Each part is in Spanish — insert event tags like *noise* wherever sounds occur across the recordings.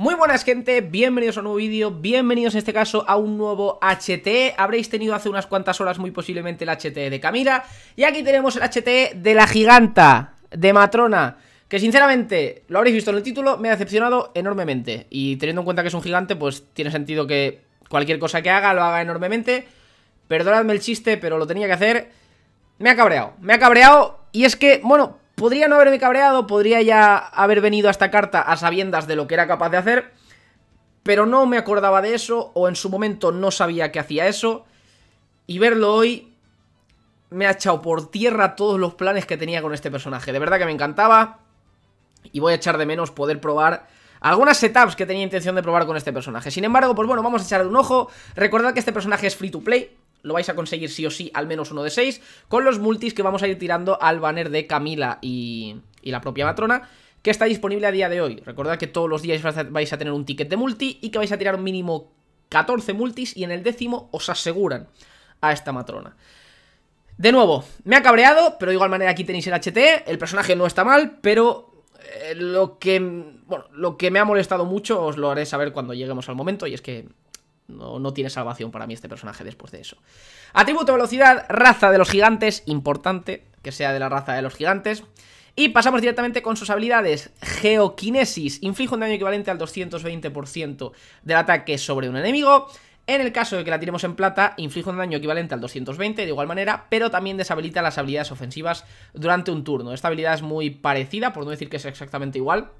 Muy buenas gente, bienvenidos a un nuevo vídeo, bienvenidos en este caso a un nuevo HT Habréis tenido hace unas cuantas horas muy posiblemente el HT de Camila Y aquí tenemos el HT de la giganta, de Matrona Que sinceramente, lo habréis visto en el título, me ha decepcionado enormemente Y teniendo en cuenta que es un gigante, pues tiene sentido que cualquier cosa que haga lo haga enormemente Perdonadme el chiste, pero lo tenía que hacer Me ha cabreado, me ha cabreado y es que, bueno, Podría no haberme cabreado, podría ya haber venido a esta carta a sabiendas de lo que era capaz de hacer, pero no me acordaba de eso o en su momento no sabía que hacía eso y verlo hoy me ha echado por tierra todos los planes que tenía con este personaje. De verdad que me encantaba y voy a echar de menos poder probar algunas setups que tenía intención de probar con este personaje. Sin embargo, pues bueno, vamos a echarle un ojo. Recordad que este personaje es free to play, lo vais a conseguir sí o sí, al menos uno de seis, con los multis que vamos a ir tirando al banner de Camila y, la propia matrona que está disponible a día de hoy. Recordad que todos los días vais a tener un ticket de multi y que vais a tirar un mínimo 14 multis y en el décimo os aseguran a esta matrona. De nuevo, me ha cabreado, pero de igual manera aquí tenéis el HT, el personaje no está mal, pero eh, lo que lo que me ha molestado mucho os lo haré saber cuando lleguemos al momento y es que no, tiene salvación para mí este personaje después de eso. Atributo velocidad, raza de los gigantes, importante que sea de la raza de los gigantes. Y pasamos directamente con sus habilidades. Geoquinesis, inflige un daño equivalente al 220% del ataque sobre un enemigo. En el caso de que la tiremos en plata, inflige un daño equivalente al 220 de igual manera, pero también deshabilita las habilidades ofensivas durante un turno. Esta habilidad es muy parecida, por no decir que es exactamente igual,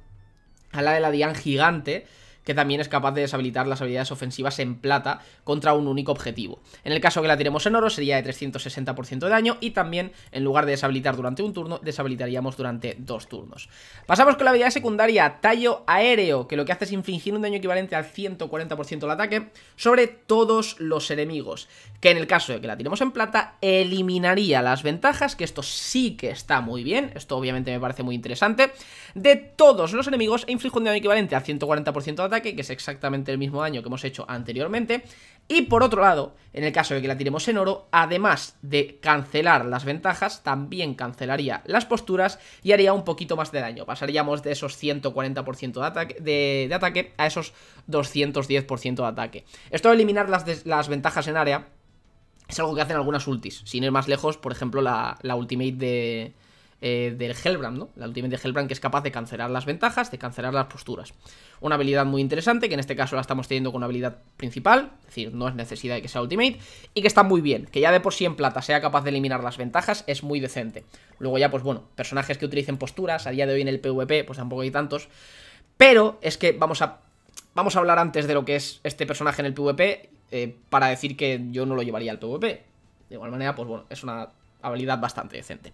a la de la Dian Gigante, que también es capaz de deshabilitar las habilidades ofensivas en plata contra un único objetivo. En el caso que la tiremos en oro sería de 360% de daño y también en lugar de deshabilitar durante un turno, deshabilitaríamos durante dos turnos. Pasamos con la habilidad secundaria Tallo Aéreo, que lo que hace es infligir un daño equivalente al 140% del ataque sobre todos los enemigos, que en el caso de que la tiremos en plata eliminaría las ventajas, que esto sí que está muy bien, esto obviamente me parece muy interesante, de todos los enemigos e inflige un daño equivalente al 140% de ataque, que es exactamente el mismo daño que hemos hecho anteriormente. Y por otro lado, en el caso de que la tiremos en oro, además de cancelar las ventajas, también cancelaría las posturas y haría un poquito más de daño. Pasaríamos de esos 140% de ataque, de, ataque, a esos 210% de ataque. Esto de eliminar las, las ventajas en área es algo que hacen algunas ultis. Sin ir más lejos, por ejemplo, la ultimate de eh, del Hellbrand, ¿no? La ultimate de Hellbrand que es capaz de cancelar las ventajas, de cancelar las posturas. Una habilidad muy interesante, que en este caso la estamos teniendo con una habilidad principal, es decir, no es necesidad de que sea ultimate, y que está muy bien, que ya de por sí en plata sea capaz de eliminar las ventajas, es muy decente. Luego ya, pues bueno, personajes que utilicen posturas, a día de hoy en el PvP, pues tampoco hay tantos, pero es que vamos a... Vamos a hablar antes de lo que es este personaje en el PvP eh, para decir que yo no lo llevaría al PvP. De igual manera, pues bueno, es una habilidad bastante decente.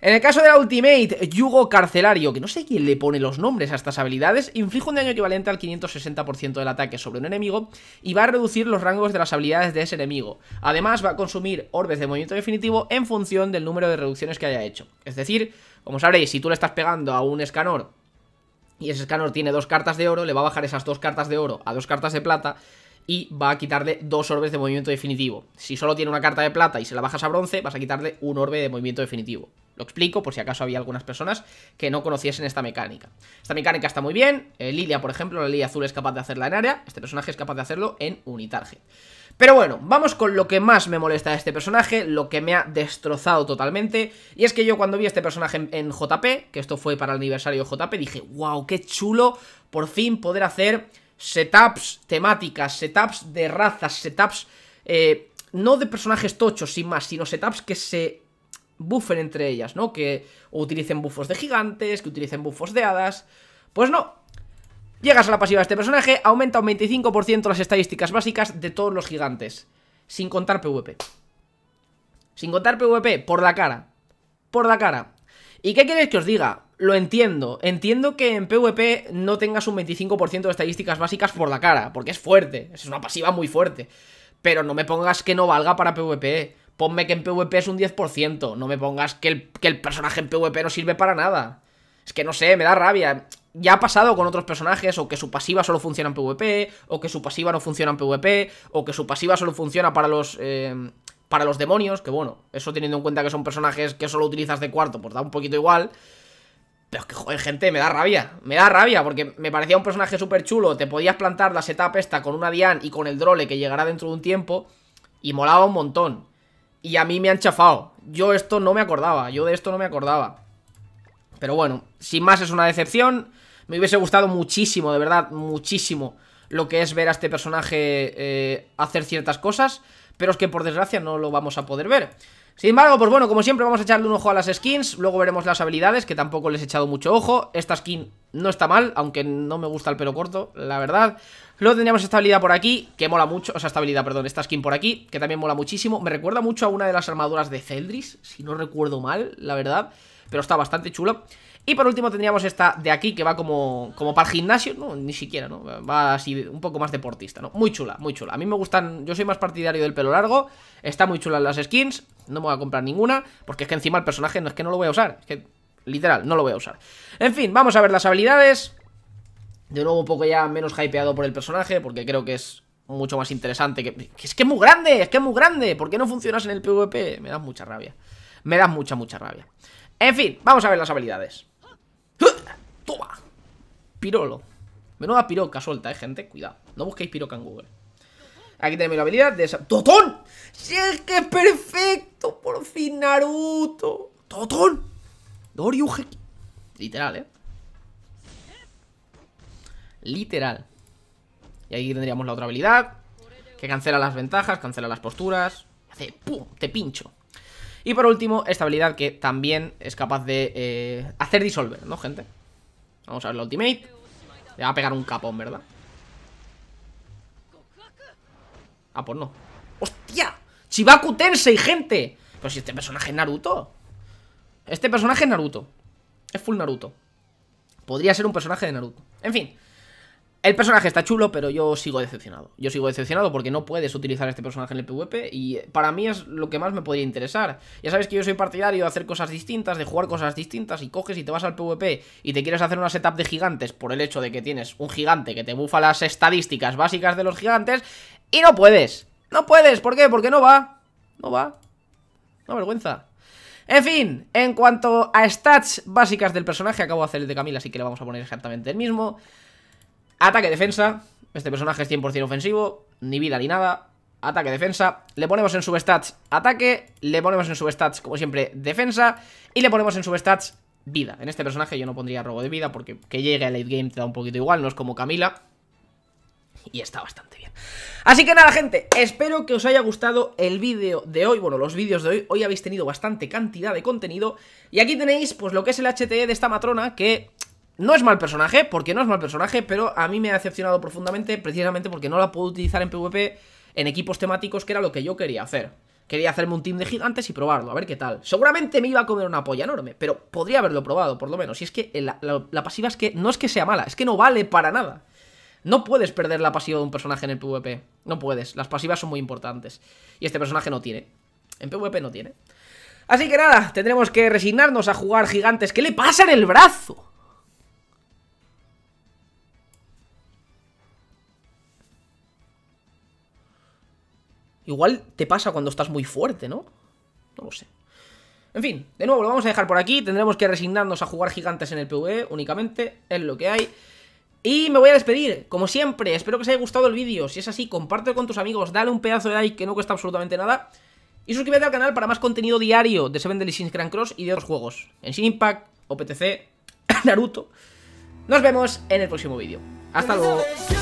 En el caso de la Ultimate, Yugo Carcelario, que no sé quién le pone los nombres a estas habilidades, inflige un daño equivalente al 560% del ataque sobre un enemigo y va a reducir los rangos de las habilidades de ese enemigo. Además, va a consumir orbes de movimiento definitivo en función del número de reducciones que haya hecho. Es decir, como sabréis, si tú le estás pegando a un escanor y ese escanor tiene dos cartas de oro, le va a bajar esas dos cartas de oro a dos cartas de plata y va a quitarle dos orbes de movimiento definitivo. Si solo tiene una carta de plata y se la bajas a bronce, vas a quitarle un orbe de movimiento definitivo. Lo explico por si acaso había algunas personas que no conociesen esta mecánica. Esta mecánica está muy bien. Eh, Lilia, por ejemplo, la Lilia azul es capaz de hacerla en área. Este personaje es capaz de hacerlo en unitarget. Pero bueno, vamos con lo que más me molesta de este personaje, lo que me ha destrozado totalmente. Y es que yo cuando vi este personaje en, en JP, que esto fue para el aniversario de JP, dije, wow, qué chulo por fin poder hacer setups temáticas, setups de razas, setups eh, no de personajes tochos sin más, sino setups que se buffen entre ellas, ¿no? Que utilicen buffos de gigantes, que utilicen buffos de hadas. Pues no. Llegas a la pasiva de este personaje, aumenta un 25% las estadísticas básicas de todos los gigantes, sin contar PvP. Sin contar PvP, por la cara. Por la cara. ¿Y qué queréis que os diga? lo entiendo. Entiendo que en PvP no tengas un 25% de estadísticas básicas por la cara, porque es fuerte, es una pasiva muy fuerte. Pero no me pongas que no valga para PvP. Ponme que en PvP es un 10%. No me pongas que el, personaje en PvP no sirve para nada. Es que no sé, me da rabia. Ya ha pasado con otros personajes, o que su pasiva solo funciona en PvP, o que su pasiva no funciona en PvP, o que su pasiva solo funciona para los. Eh, para los demonios, que bueno, eso teniendo en cuenta que son personajes que solo utilizas de cuarto, pues da un poquito igual. Pero es que, joder, gente, me da rabia. Me da rabia porque me parecía un personaje súper chulo. Te podías plantar la setup esta con una Dian y con el drole que llegará dentro de un tiempo. Y molaba un montón. Y a mí me han chafado. Yo esto no me acordaba. Yo de esto no me acordaba. Pero bueno, sin más es una decepción. Me hubiese gustado muchísimo, de verdad, muchísimo lo que es ver a este personaje eh, hacer ciertas cosas, pero es que por desgracia no lo vamos a poder ver. Sin embargo, pues bueno, como siempre vamos a echarle un ojo a las skins Luego veremos las habilidades, que tampoco les he echado mucho ojo Esta skin no está mal, aunque no me gusta el pelo corto, la verdad Luego tendríamos esta habilidad por aquí, que mola mucho O sea, esta habilidad, perdón, esta skin por aquí, que también mola muchísimo Me recuerda mucho a una de las armaduras de Celdris, si no recuerdo mal, la verdad Pero está bastante chulo y por último tendríamos esta de aquí que va como, como para el gimnasio, no, ni siquiera, ¿no? Va así un poco más deportista, ¿no? Muy chula, muy chula. A mí me gustan, yo soy más partidario del pelo largo, está muy chula las skins, no me voy a comprar ninguna, porque es que encima el personaje no es que no lo voy a usar, es que literal, no lo voy a usar. En fin, vamos a ver las habilidades. De nuevo un poco ya menos hypeado por el personaje, porque creo que es mucho más interesante que... Es que es muy grande, es que es muy grande. ¿Por qué no funcionas en el PvP? Me das mucha rabia. Me das mucha, mucha rabia. En fin, vamos a ver las habilidades. ¡Toma! Pirolo. Menuda piroca suelta, eh, gente. Cuidado. No busquéis piroca en Google. Aquí tenemos la habilidad de... ¡Totón! ¡Sí, es que es perfecto! Por fin, Naruto. ¡Totón! Doriugeki. Literal, ¿eh? Literal. Y aquí tendríamos la otra habilidad. Que cancela las ventajas, cancela las posturas. Hace ¡pum! Te pincho. Y por último, esta habilidad que también es capaz de eh, hacer disolver, ¿no, gente? Vamos a ver la ultimate. Le va a pegar un capón, ¿verdad? Ah, pues no ¡Hostia! Chibaku Tensei, gente Pero si este personaje es Naruto Este personaje es Naruto Es full Naruto Podría ser un personaje de Naruto En fin el personaje está chulo, pero yo sigo decepcionado. Yo sigo decepcionado porque no puedes utilizar este personaje en el PvP y para mí es lo que más me podría interesar. Ya sabes que yo soy partidario de hacer cosas distintas, de jugar cosas distintas y coges y te vas al PvP y te quieres hacer una setup de gigantes por el hecho de que tienes un gigante que te bufa las estadísticas básicas de los gigantes y no puedes. No puedes, ¿por qué? Porque no va. No va. No vergüenza. En fin, en cuanto a stats básicas del personaje, acabo de hacer el de Camila, así que le vamos a poner exactamente el mismo. Ataque, defensa. Este personaje es 100% ofensivo. Ni vida ni nada. Ataque, defensa. Le ponemos en substats ataque. Le ponemos en substats, como siempre, defensa. Y le ponemos en substats vida. En este personaje yo no pondría robo de vida porque que llegue al late game te da un poquito igual. No es como Camila. Y está bastante bien Así que nada gente, espero que os haya gustado el vídeo de hoy Bueno, los vídeos de hoy, hoy habéis tenido bastante cantidad de contenido Y aquí tenéis pues lo que es el HTE de esta matrona Que no es mal personaje, porque no es mal personaje, pero a mí me ha decepcionado profundamente precisamente porque no la puedo utilizar en PvP en equipos temáticos, que era lo que yo quería hacer. Quería hacerme un team de gigantes y probarlo, a ver qué tal. Seguramente me iba a comer una polla enorme, pero podría haberlo probado, por lo menos. Y es que la, pasiva es que no es que sea mala, es que no vale para nada. No puedes perder la pasiva de un personaje en el PvP. No puedes. Las pasivas son muy importantes. Y este personaje no tiene. En PvP no tiene. Así que nada, tendremos que resignarnos a jugar gigantes. ¿Qué le pasa en el brazo? Igual te pasa cuando estás muy fuerte, ¿no? No lo sé. En fin, de nuevo, lo vamos a dejar por aquí. Tendremos que resignarnos a jugar gigantes en el PvE únicamente. Es lo que hay. Y me voy a despedir, como siempre. Espero que os haya gustado el vídeo. Si es así, compártelo con tus amigos. Dale un pedazo de like que no cuesta absolutamente nada. Y suscríbete al canal para más contenido diario de Seven Deadly Sins Grand Cross y de otros juegos. En Sin Impact, OPTC, *laughs* Naruto. Nos vemos en el próximo vídeo. Hasta luego.